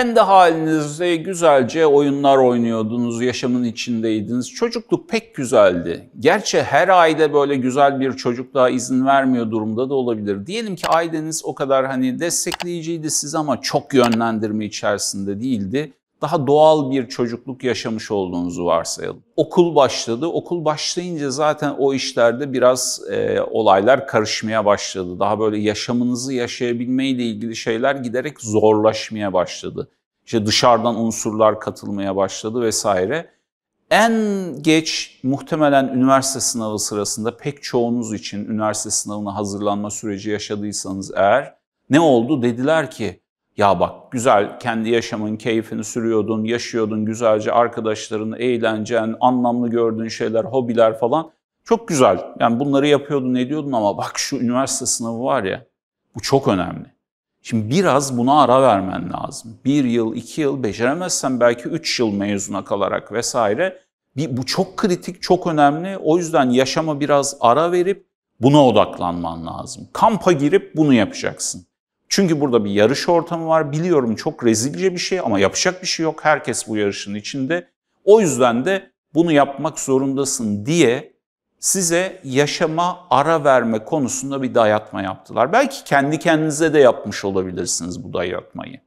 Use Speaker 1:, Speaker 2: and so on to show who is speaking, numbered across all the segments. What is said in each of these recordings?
Speaker 1: kendi halinizde güzelce oyunlar oynuyordunuz, yaşamın içindeydiniz. Çocukluk pek güzeldi. Gerçi her aile böyle güzel bir çocukluğa izin vermiyor durumda da olabilir. Diyelim ki aileniz o kadar hani destekleyiciydi siz ama çok yönlendirme içerisinde değildi daha doğal bir çocukluk yaşamış olduğunuzu varsayalım. Okul başladı. Okul başlayınca zaten o işlerde biraz e, olaylar karışmaya başladı. Daha böyle yaşamınızı yaşayabilmeyle ilgili şeyler giderek zorlaşmaya başladı. İşte dışarıdan unsurlar katılmaya başladı vesaire. En geç muhtemelen üniversite sınavı sırasında pek çoğunuz için üniversite sınavına hazırlanma süreci yaşadıysanız eğer ne oldu? Dediler ki ya bak güzel kendi yaşamın keyfini sürüyordun, yaşıyordun güzelce arkadaşların, eğlencen, anlamlı gördüğün şeyler, hobiler falan. Çok güzel. Yani bunları yapıyordun, ne diyordun ama bak şu üniversite sınavı var ya, bu çok önemli. Şimdi biraz buna ara vermen lazım. Bir yıl, iki yıl beceremezsen belki üç yıl mezuna kalarak vesaire. Bir, bu çok kritik, çok önemli. O yüzden yaşama biraz ara verip buna odaklanman lazım. Kampa girip bunu yapacaksın. Çünkü burada bir yarış ortamı var. Biliyorum çok rezilce bir şey ama yapacak bir şey yok. Herkes bu yarışın içinde. O yüzden de bunu yapmak zorundasın diye size yaşama ara verme konusunda bir dayatma yaptılar. Belki kendi kendinize de yapmış olabilirsiniz bu dayatmayı.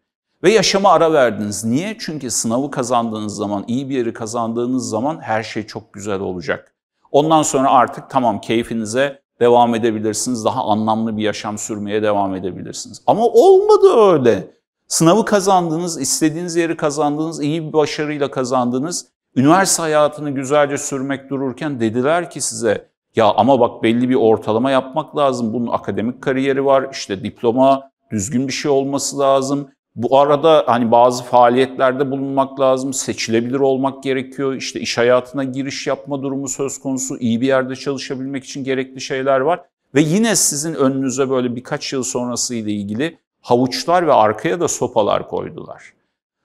Speaker 1: Ve yaşama ara verdiniz. Niye? Çünkü sınavı kazandığınız zaman, iyi bir yeri kazandığınız zaman her şey çok güzel olacak. Ondan sonra artık tamam keyfinize devam edebilirsiniz. Daha anlamlı bir yaşam sürmeye devam edebilirsiniz. Ama olmadı öyle. Sınavı kazandınız, istediğiniz yeri kazandınız, iyi bir başarıyla kazandınız. Üniversite hayatını güzelce sürmek dururken dediler ki size ya ama bak belli bir ortalama yapmak lazım. Bunun akademik kariyeri var, işte diploma, düzgün bir şey olması lazım. Bu arada hani bazı faaliyetlerde bulunmak lazım, seçilebilir olmak gerekiyor. İşte iş hayatına giriş yapma durumu söz konusu, iyi bir yerde çalışabilmek için gerekli şeyler var. Ve yine sizin önünüze böyle birkaç yıl sonrası ile ilgili havuçlar ve arkaya da sopalar koydular.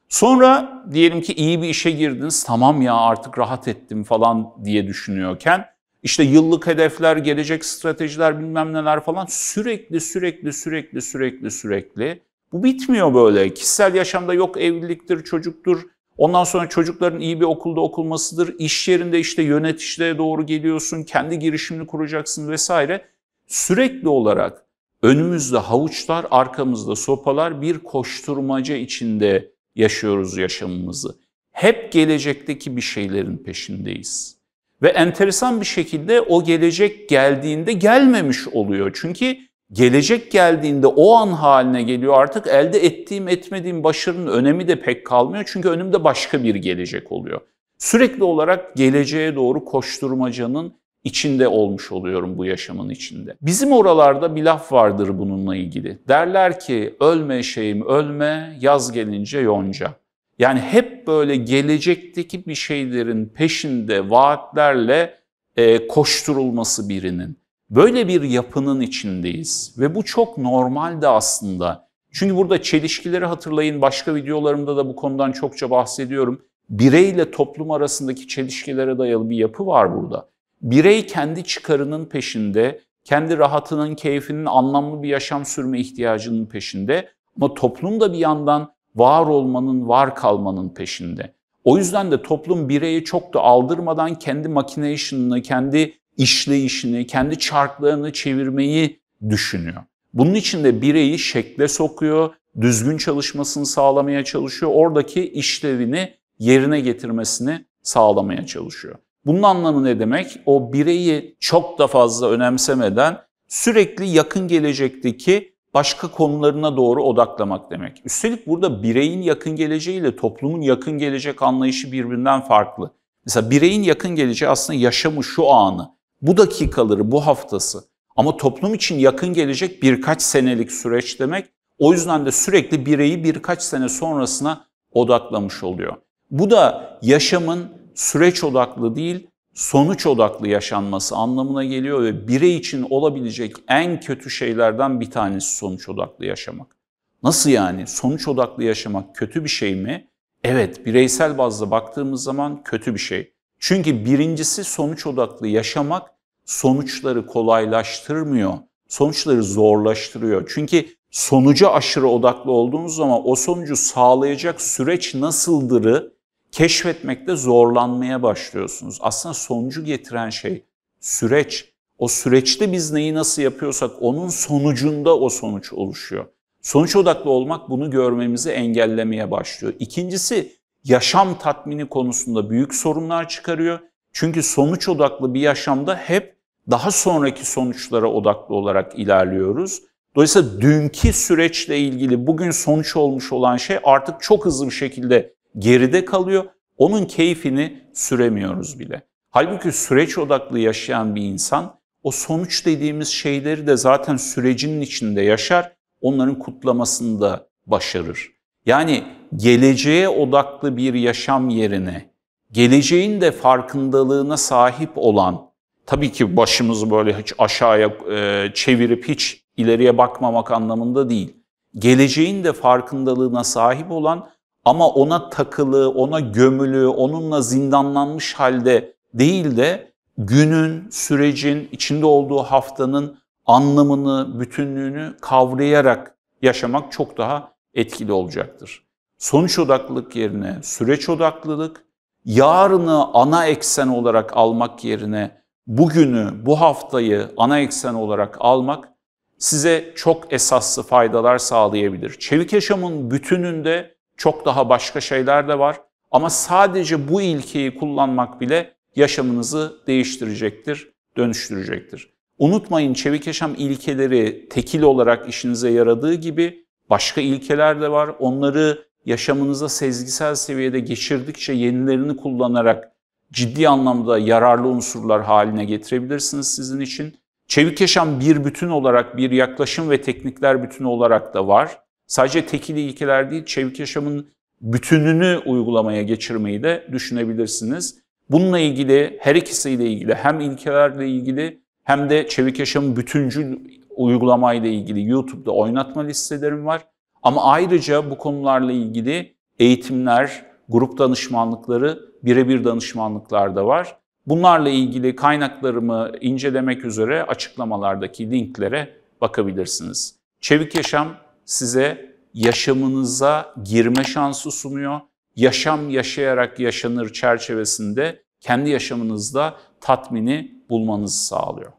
Speaker 1: Sonra diyelim ki iyi bir işe girdiniz, tamam ya artık rahat ettim falan diye düşünüyorken işte yıllık hedefler, gelecek stratejiler bilmem neler falan sürekli sürekli sürekli sürekli sürekli bu bitmiyor böyle. Kişisel yaşamda yok evliliktir, çocuktur. Ondan sonra çocukların iyi bir okulda okulmasıdır. İş yerinde işte yöneticiliğe doğru geliyorsun, kendi girişimini kuracaksın vesaire. Sürekli olarak önümüzde havuçlar, arkamızda sopalar bir koşturmaca içinde yaşıyoruz yaşamımızı. Hep gelecekteki bir şeylerin peşindeyiz. Ve enteresan bir şekilde o gelecek geldiğinde gelmemiş oluyor. Çünkü gelecek geldiğinde o an haline geliyor artık elde ettiğim etmediğim başarının önemi de pek kalmıyor. Çünkü önümde başka bir gelecek oluyor. Sürekli olarak geleceğe doğru koşturmacanın içinde olmuş oluyorum bu yaşamın içinde. Bizim oralarda bir laf vardır bununla ilgili. Derler ki ölme şeyim ölme, yaz gelince yonca. Yani hep böyle gelecekteki bir şeylerin peşinde vaatlerle e, koşturulması birinin. Böyle bir yapının içindeyiz ve bu çok normal de aslında. Çünkü burada çelişkileri hatırlayın. Başka videolarımda da bu konudan çokça bahsediyorum. Birey ile toplum arasındaki çelişkilere dayalı bir yapı var burada. Birey kendi çıkarının peşinde, kendi rahatının, keyfinin, anlamlı bir yaşam sürme ihtiyacının peşinde ama toplum da bir yandan var olmanın, var kalmanın peşinde. O yüzden de toplum bireye çok da aldırmadan kendi makination'ını, kendi işleyişini, kendi çarklarını çevirmeyi düşünüyor. Bunun için de bireyi şekle sokuyor, düzgün çalışmasını sağlamaya çalışıyor, oradaki işlevini yerine getirmesini sağlamaya çalışıyor. Bunun anlamı ne demek? O bireyi çok da fazla önemsemeden sürekli yakın gelecekteki başka konularına doğru odaklamak demek. Üstelik burada bireyin yakın geleceğiyle toplumun yakın gelecek anlayışı birbirinden farklı. Mesela bireyin yakın geleceği aslında yaşamı şu anı bu dakikaları, bu haftası ama toplum için yakın gelecek birkaç senelik süreç demek. O yüzden de sürekli bireyi birkaç sene sonrasına odaklamış oluyor. Bu da yaşamın süreç odaklı değil, sonuç odaklı yaşanması anlamına geliyor ve birey için olabilecek en kötü şeylerden bir tanesi sonuç odaklı yaşamak. Nasıl yani? Sonuç odaklı yaşamak kötü bir şey mi? Evet, bireysel bazda baktığımız zaman kötü bir şey. Çünkü birincisi sonuç odaklı yaşamak sonuçları kolaylaştırmıyor. Sonuçları zorlaştırıyor. Çünkü sonuca aşırı odaklı olduğunuz zaman o sonucu sağlayacak süreç nasıldırı keşfetmekte zorlanmaya başlıyorsunuz. Aslında sonucu getiren şey süreç. O süreçte biz neyi nasıl yapıyorsak onun sonucunda o sonuç oluşuyor. Sonuç odaklı olmak bunu görmemizi engellemeye başlıyor. İkincisi yaşam tatmini konusunda büyük sorunlar çıkarıyor. Çünkü sonuç odaklı bir yaşamda hep daha sonraki sonuçlara odaklı olarak ilerliyoruz. Dolayısıyla dünkü süreçle ilgili bugün sonuç olmuş olan şey artık çok hızlı bir şekilde geride kalıyor. Onun keyfini süremiyoruz bile. Halbuki süreç odaklı yaşayan bir insan o sonuç dediğimiz şeyleri de zaten sürecinin içinde yaşar, onların kutlamasını da başarır. Yani geleceğe odaklı bir yaşam yerine geleceğin de farkındalığına sahip olan tabii ki başımızı böyle hiç aşağıya e, çevirip hiç ileriye bakmamak anlamında değil. Geleceğin de farkındalığına sahip olan ama ona takılı, ona gömülü, onunla zindanlanmış halde değil de günün, sürecin, içinde olduğu haftanın anlamını, bütünlüğünü kavrayarak yaşamak çok daha etkili olacaktır sonuç odaklılık yerine süreç odaklılık, yarını ana eksen olarak almak yerine bugünü, bu haftayı ana eksen olarak almak size çok esaslı faydalar sağlayabilir. Çevik yaşamın bütününde çok daha başka şeyler de var ama sadece bu ilkeyi kullanmak bile yaşamınızı değiştirecektir, dönüştürecektir. Unutmayın çevik yaşam ilkeleri tekil olarak işinize yaradığı gibi başka ilkeler de var. Onları yaşamınıza sezgisel seviyede geçirdikçe yenilerini kullanarak ciddi anlamda yararlı unsurlar haline getirebilirsiniz sizin için. Çevik yaşam bir bütün olarak, bir yaklaşım ve teknikler bütünü olarak da var. Sadece tekil ilkeler değil, çevik yaşamın bütününü uygulamaya geçirmeyi de düşünebilirsiniz. Bununla ilgili her ikisiyle ilgili hem ilkelerle ilgili hem de çevik yaşamın bütüncül uygulamayla ilgili YouTube'da oynatma listelerim var. Ama ayrıca bu konularla ilgili eğitimler, grup danışmanlıkları, birebir danışmanlıklar da var. Bunlarla ilgili kaynaklarımı incelemek üzere açıklamalardaki linklere bakabilirsiniz. Çevik Yaşam size yaşamınıza girme şansı sunuyor. Yaşam yaşayarak yaşanır çerçevesinde kendi yaşamınızda tatmini bulmanızı sağlıyor.